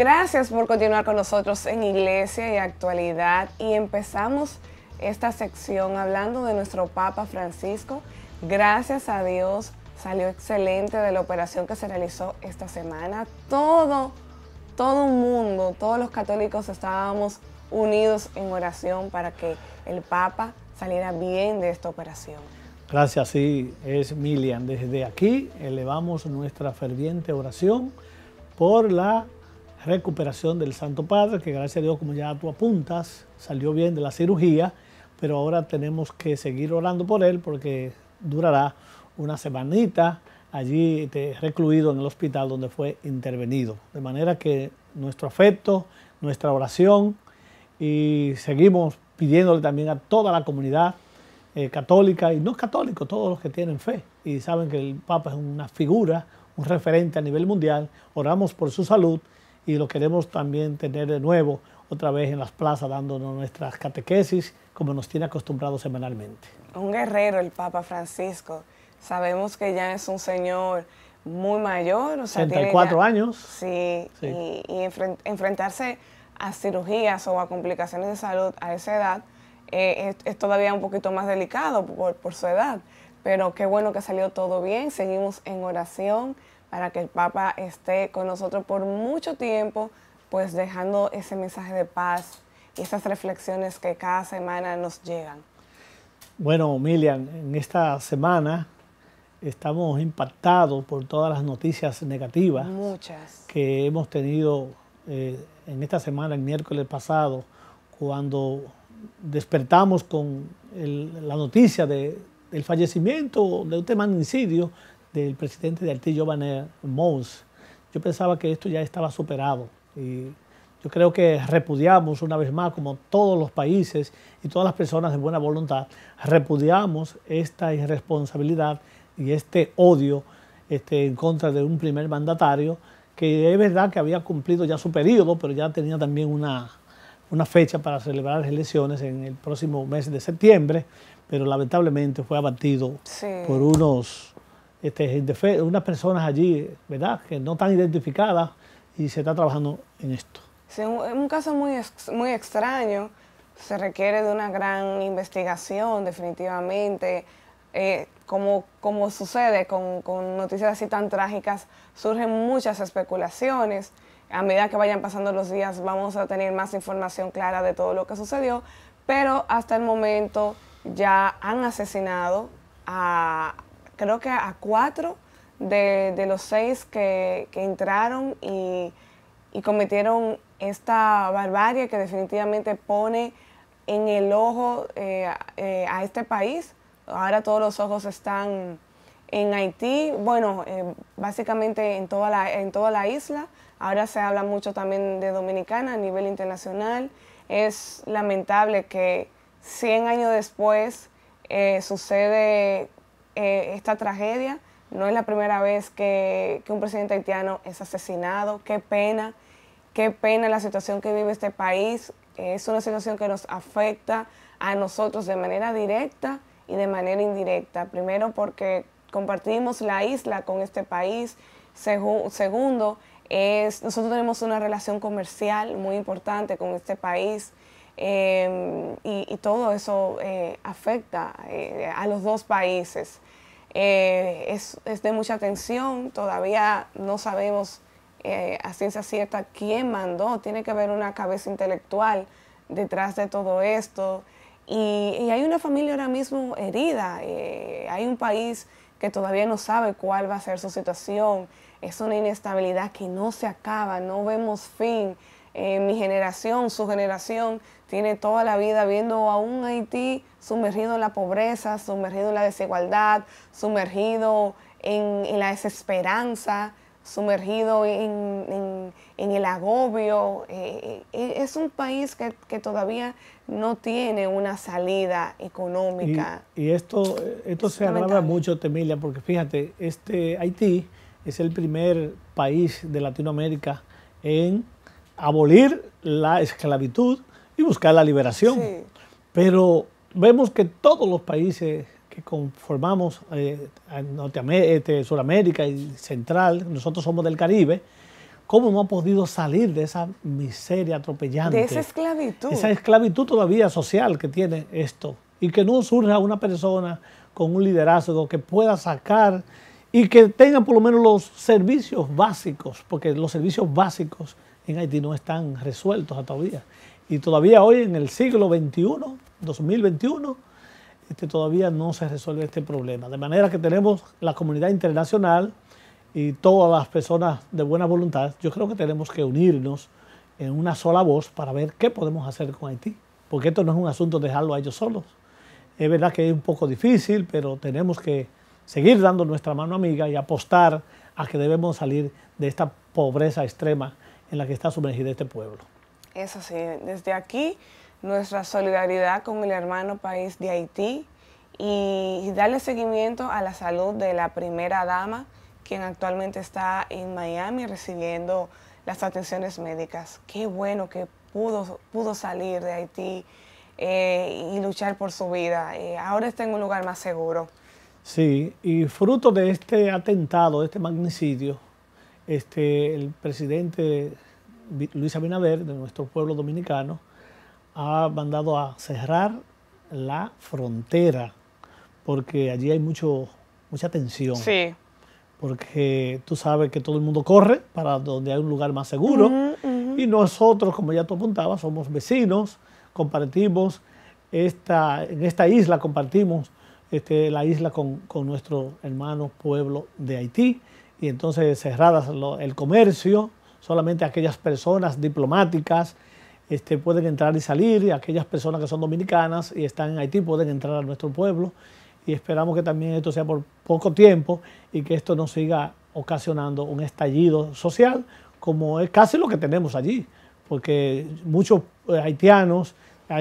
Gracias por continuar con nosotros en Iglesia y Actualidad y empezamos esta sección hablando de nuestro Papa Francisco. Gracias a Dios salió excelente de la operación que se realizó esta semana. Todo, todo el mundo, todos los católicos estábamos unidos en oración para que el Papa saliera bien de esta operación. Gracias, sí, es Milian. Desde aquí elevamos nuestra ferviente oración por la recuperación del Santo Padre, que gracias a Dios, como ya tú apuntas, salió bien de la cirugía, pero ahora tenemos que seguir orando por él porque durará una semanita allí este, recluido en el hospital donde fue intervenido. De manera que nuestro afecto, nuestra oración y seguimos pidiéndole también a toda la comunidad eh, católica y no católico todos los que tienen fe y saben que el Papa es una figura, un referente a nivel mundial, oramos por su salud y lo queremos también tener de nuevo otra vez en las plazas dándonos nuestras catequesis como nos tiene acostumbrado semanalmente. Un guerrero el Papa Francisco. Sabemos que ya es un señor muy mayor, o sea, años. Sí, y, enfrentarse a cirugías o a complicaciones de salud a esa edad eh, es, todavía un poquito más delicado por, por su edad. Pero qué bueno que salió todo bien, seguimos en oración para que el Papa esté con nosotros por mucho tiempo, pues dejando ese mensaje de paz esas reflexiones que cada semana nos llegan. Bueno, Milian, en esta semana estamos impactados por todas las noticias negativas Muchas. que hemos tenido eh, en esta semana, el miércoles pasado, cuando despertamos con la noticia del fallecimiento de un tema incidio, del presidente de Haití, Giovanni Mons. Yo pensaba que esto ya estaba superado. Y yo creo que repudiamos una vez más, como todos los países y todas las personas de buena voluntad, repudiamos esta irresponsabilidad y este odio este, en contra de un primer mandatario que es verdad que había cumplido ya su periodo, pero ya tenía también una, fecha para celebrar las elecciones en el próximo mes de septiembre, pero lamentablemente fue abatido por unos este, unas personas allí, ¿verdad?, que no están identificadas y se está trabajando en esto. es un caso muy, muy extraño, se requiere de una gran investigación, definitivamente. Eh, como, como sucede con, con noticias así tan trágicas, surgen muchas especulaciones. A medida que vayan pasando los días vamos a tener más información clara de todo lo que sucedió, pero hasta el momento ya han asesinado a, creo que a cuatro de, los seis que, entraron y, cometieron esta barbarie que definitivamente pone en el ojo eh, eh, a este país. Ahora todos los ojos están en Haití, bueno, eh, básicamente en toda, la, en toda la isla. Ahora se habla mucho también de Dominicana a nivel internacional. Es lamentable que 100 años después sucede eh, esta tragedia. No es la primera vez que, un presidente haitiano es asesinado. Qué pena, qué pena la situación que vive este país. Es una situación que nos afecta a nosotros de manera directa y de manera indirecta. Primero porque compartimos la isla con este país. segundo, nosotros tenemos una relación comercial muy importante con este país. Em, y, todo eso eh, afecta eh, a los dos países. Eh, es, es, de mucha tensión, todavía no sabemos a ciencia cierta quién mandó, tiene que haber una cabeza intelectual detrás de todo esto. Y, y hay una familia ahora mismo herida, hay un país que todavía no sabe cuál va a ser su situación, es una inestabilidad que no se acaba, no vemos fin. Eh, mi generación, su generación, tiene toda la vida viendo a un Haití sumergido en la pobreza, sumergido en la desigualdad, sumergido en, la desesperanza, sumergido en, el agobio. Eh, eh, es un país que, todavía no tiene una salida económica. Y, esto, esto se habla mucho, Temilia, porque fíjate, este Haití es el primer país de Latinoamérica en abolir la esclavitud y buscar la liberación. Pero vemos que todos los países que conformamos eh, norteamérica, este, Sudamérica y Central, nosotros somos del Caribe, ¿cómo no ha podido salir de esa miseria atropellante? De esa esclavitud. Esa esclavitud todavía social que tiene esto. Y que no surja una persona con un liderazgo que pueda sacar y que tenga por lo menos los servicios básicos, porque los servicios básicos en Haití no están resueltos todavía. Y todavía hoy en el siglo XXI, 2021, este, todavía no se resuelve este problema. De manera que tenemos la comunidad internacional y todas las personas de buena voluntad, yo creo que tenemos que unirnos en una sola voz para ver qué podemos hacer con Haití. Porque esto no es un asunto de dejarlo a ellos solos. Es verdad que es un poco difícil, pero tenemos que seguir dando nuestra mano amiga y apostar a que debemos salir de esta pobreza extrema en la que está sumergida este pueblo. Eso sí, desde aquí nuestra solidaridad con el hermano país de Haití y darle seguimiento a la salud de la primera dama, quien actualmente está en Miami recibiendo las atenciones médicas. Qué bueno que pudo, pudo salir de Haití eh, y luchar por su vida. Eh, ahora está en un lugar más seguro. Sí, y fruto de este atentado, de este magnicidio, este, el presidente Luis Abinader, de nuestro pueblo dominicano, ha mandado a cerrar la frontera, porque allí hay mucho, mucha tensión. Sí. Porque tú sabes que todo el mundo corre para donde hay un lugar más seguro. Y nosotros, como ya tú apuntabas, somos vecinos, compartimos esta, en esta isla compartimos este, la isla con, con nuestro hermano pueblo de Haití y entonces cerradas el comercio, solamente aquellas personas diplomáticas este, pueden entrar y salir, y aquellas personas que son dominicanas y están en Haití pueden entrar a nuestro pueblo y esperamos que también esto sea por poco tiempo y que esto no siga ocasionando un estallido social como es casi lo que tenemos allí, porque muchos eh, haitianos,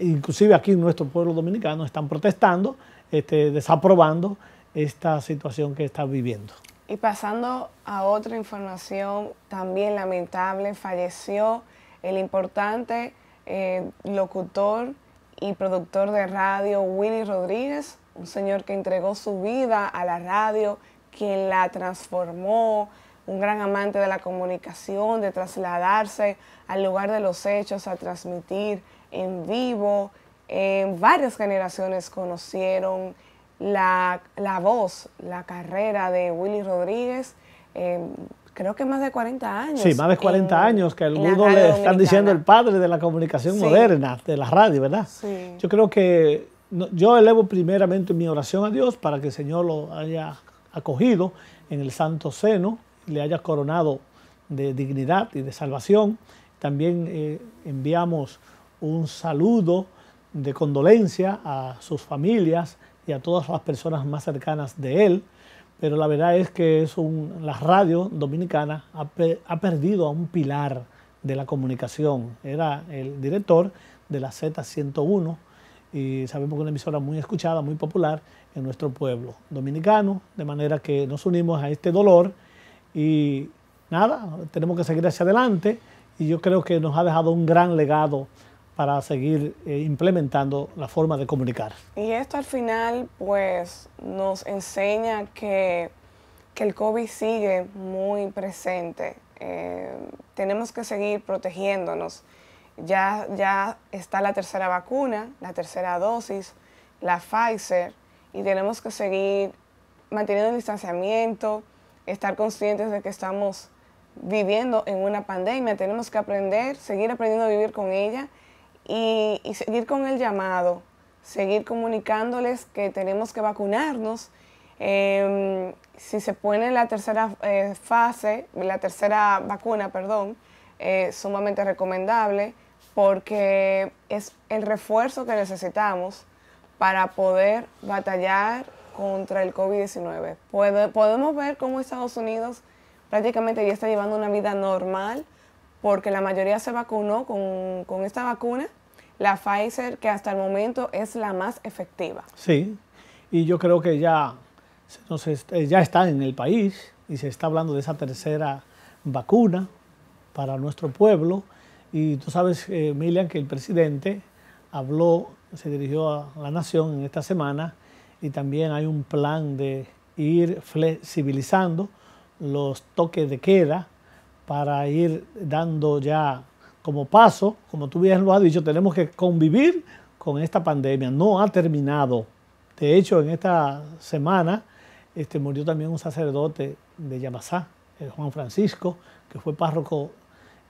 inclusive aquí en nuestro pueblo dominicano, están protestando, este, desaprobando esta situación que están viviendo. Y pasando a otra información también lamentable, falleció el importante eh, locutor y productor de radio Willy Rodríguez, un señor que entregó su vida a la radio, quien la transformó, un gran amante de la comunicación, de trasladarse al lugar de los hechos, a transmitir en vivo. Eh, varias generaciones conocieron la, voz, la carrera de Willy Rodríguez. Eh, creo que más de 40 años. Sí, más de 40 años que algunos le están diciendo el padre de la comunicación moderna, de la radio, ¿verdad? Sí. Yo creo que yo elevo primeramente mi oración a Dios para que el Señor lo haya acogido en el santo seno, le haya coronado de dignidad y de salvación. También eh, enviamos un saludo de condolencia a sus familias, a todas las personas más cercanas de él, pero la verdad es que es la radio dominicana ha, ha perdido a un pilar de la comunicación. Era el director de la Z101 y sabemos que es una emisora muy escuchada, muy popular en nuestro pueblo dominicano, de manera que nos unimos a este dolor y nada, tenemos que seguir hacia adelante y yo creo que nos ha dejado un gran legado para seguir eh, implementando la forma de comunicar. Y esto al final pues nos enseña que, el COVID sigue muy presente. Eh, tenemos que seguir protegiéndonos. Ya, ya está la tercera vacuna, la tercera dosis, la Pfizer, y tenemos que seguir manteniendo el distanciamiento, estar conscientes de que estamos viviendo en una pandemia, tenemos que aprender, seguir aprendiendo a vivir con ella y, seguir con el llamado, seguir comunicándoles que tenemos que vacunarnos. Em, si se pone la tercera eh, fase, la tercera vacuna, perdón, eh, sumamente recomendable porque es el refuerzo que necesitamos para poder batallar contra el COVID-19. Podemos ver cómo Estados Unidos prácticamente ya está llevando una vida normal porque la mayoría se vacunó con esta vacuna la Pfizer, que hasta el momento es la más efectiva. Sí, y yo creo que ya, eh, ya está en el país y se está hablando de esa tercera vacuna para nuestro pueblo. Y tú sabes, eh, Emilia, que el presidente habló, se dirigió a la nación en esta semana y también hay un plan de ir flexibilizando los toques de queda para ir dando ya como paso, como tú bien lo has dicho, tenemos que convivir con esta pandemia. No ha terminado. De hecho, en esta semana este, murió también un sacerdote de Yamasá, eh, Juan Francisco, que fue párroco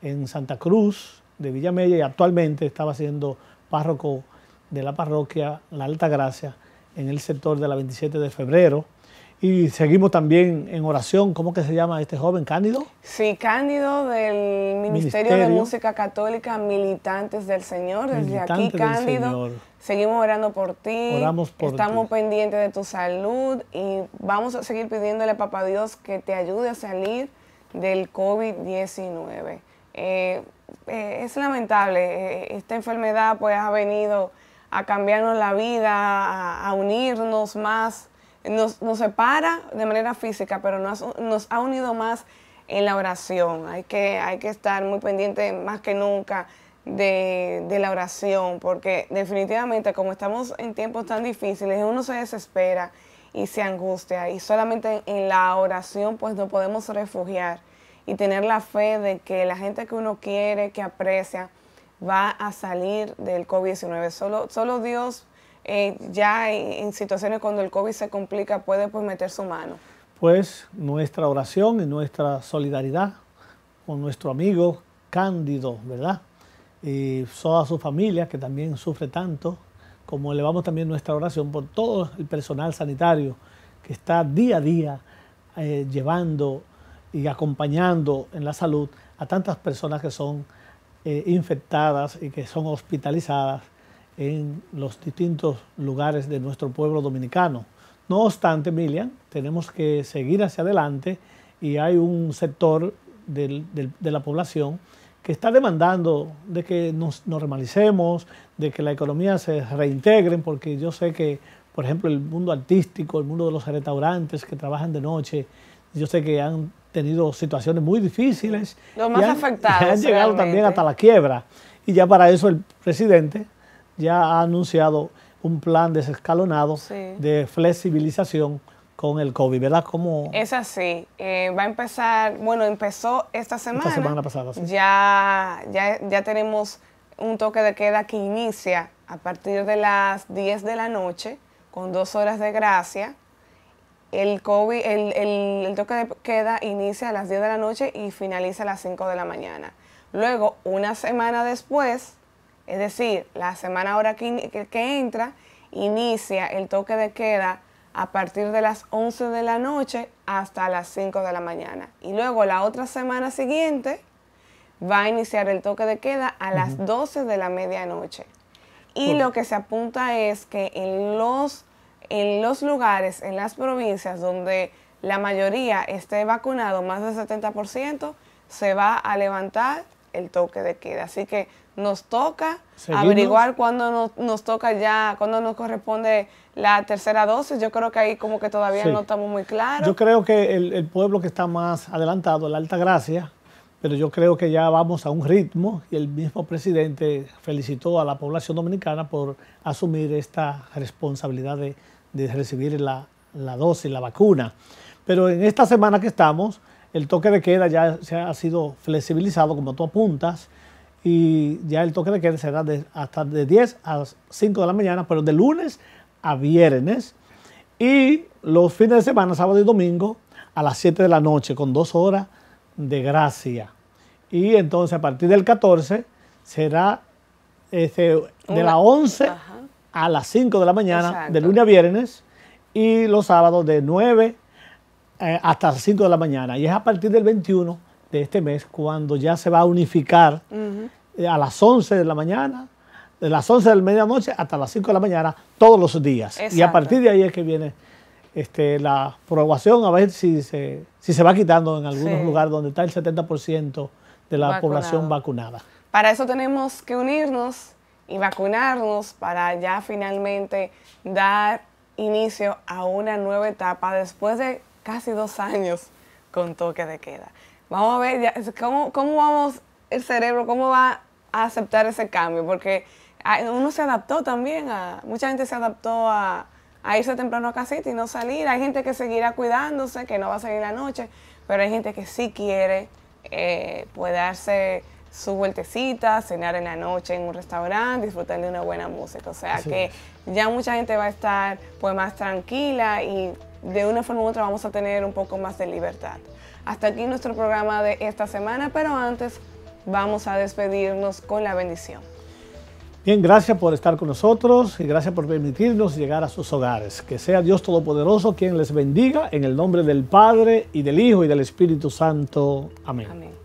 en Santa Cruz de Villamella y actualmente estaba siendo párroco de la parroquia La Alta Gracia en el sector de la 27 de febrero. Y seguimos también en oración. ¿Cómo que se llama este joven? ¿Cándido? Sí, Cándido del Ministerio, de Música Católica, Militantes del Señor. Desde aquí, Cándido, seguimos orando por ti. Oramos Estamos pendientes de tu salud y vamos a seguir pidiéndole a Papá Dios que te ayude a salir del COVID-19. Eh, eh, es lamentable, eh, esta enfermedad pues ha venido a cambiarnos la vida, a unirnos más nos, separa de manera física, pero nos, nos ha unido más en la oración. Hay que, hay que estar muy pendiente más que nunca de, la oración, porque definitivamente como estamos en tiempos tan difíciles, uno se desespera y se angustia, y solamente en la oración pues nos podemos refugiar y tener la fe de que la gente que uno quiere, que aprecia, va a salir del COVID-19. Solo, solo Dios eh, ya en situaciones cuando el COVID se complica puede pues meter su mano? Pues nuestra oración y nuestra solidaridad con nuestro amigo Cándido, ¿verdad? Y toda su familia que también sufre tanto, como elevamos también nuestra oración por todo el personal sanitario que está día a día eh, llevando y acompañando en la salud a tantas personas que son eh, infectadas y que son hospitalizadas en los distintos lugares de nuestro pueblo dominicano. No obstante, Emilia, tenemos que seguir hacia adelante y hay un sector de la población que está demandando de que nos normalicemos, de que la economía se reintegre, porque yo sé que, por ejemplo, el mundo artístico, el mundo de los restaurantes que trabajan de noche, yo sé que han tenido situaciones muy difíciles. Los más afectados. han llegado también hasta la quiebra. Y ya para eso el presidente ya ha anunciado un plan desescalonado de flexibilización con el COVID, ¿verdad? ¿Cómo? Es así. Eh, va a empezar, bueno, empezó esta semana. Esta semana pasada, sí. Ya, ya, tenemos un toque de queda que inicia a partir de las 10 de la noche con dos horas de gracia. El COVID, el, el, toque de queda inicia a las 10 de la noche y finaliza a las 5 de la mañana. Luego, una semana después, es decir, la semana ahora que, entra inicia el toque de queda a partir de las 11 de la noche hasta las 5 de la mañana. Y luego la otra semana siguiente va a iniciar el toque de queda a las 12 de la medianoche. Y lo que se apunta es que en los, en los lugares, en las provincias donde la mayoría esté vacunado, más del 70%, se va a levantar el toque de queda. Así que nos toca, averiguar cuándo nos, toca ya, cuándo nos corresponde la tercera dosis. Yo creo que ahí como que todavía no estamos muy claros. Yo creo que el, pueblo que está más adelantado, la Alta Gracia, pero yo creo que ya vamos a un ritmo y el mismo presidente felicitó a la población dominicana por asumir esta responsabilidad de, recibir la, la, dosis, la vacuna. Pero en esta semana que estamos, el toque de queda ya se ha sido flexibilizado, como tú apuntas, y ya el toque de queda será de, hasta de 10 a 5 de la mañana, pero de lunes a viernes y los fines de semana, sábado y domingo, a las 7 de la noche con dos horas de gracia. Y entonces a partir del 14 será este, de las 11 a las 5 de la mañana, de lunes a viernes, y los sábados de 9 eh, hasta las 5 de la mañana. Y es a partir del 21 de este mes, cuando ya se va a unificar eh, a las 11 de la mañana, de las 11 de la medianoche hasta las 5 de la mañana, todos los días. Y a partir de ahí es que viene este, la aprobación, a ver si se, si se va quitando en algunos lugares donde está el 70% de la población vacunada. Para eso tenemos que unirnos y vacunarnos para ya finalmente dar inicio a una nueva etapa después de casi dos años con toque de queda. Vamos a ver ¿cómo, cómo vamos el cerebro, cómo va a aceptar ese cambio, porque ah, uno se adaptó también mucha gente se adaptó a, a irse temprano a casita y no salir. Hay gente que seguirá cuidándose, que no va a salir la noche, pero hay gente que sí quiere, eh, puede darse su vueltecita, cenar en la noche en un restaurante, disfrutar de una buena música. O sea que ya mucha gente va a estar pues, más tranquila y de una forma u otra vamos a tener un poco más de libertad. Hasta aquí nuestro programa de esta semana, pero antes vamos a despedirnos con la bendición. Bien, gracias por estar con nosotros y gracias por permitirnos llegar a sus hogares. Que sea Dios Todopoderoso quien les bendiga en el nombre del Padre y del Hijo y del Espíritu Santo. Amén.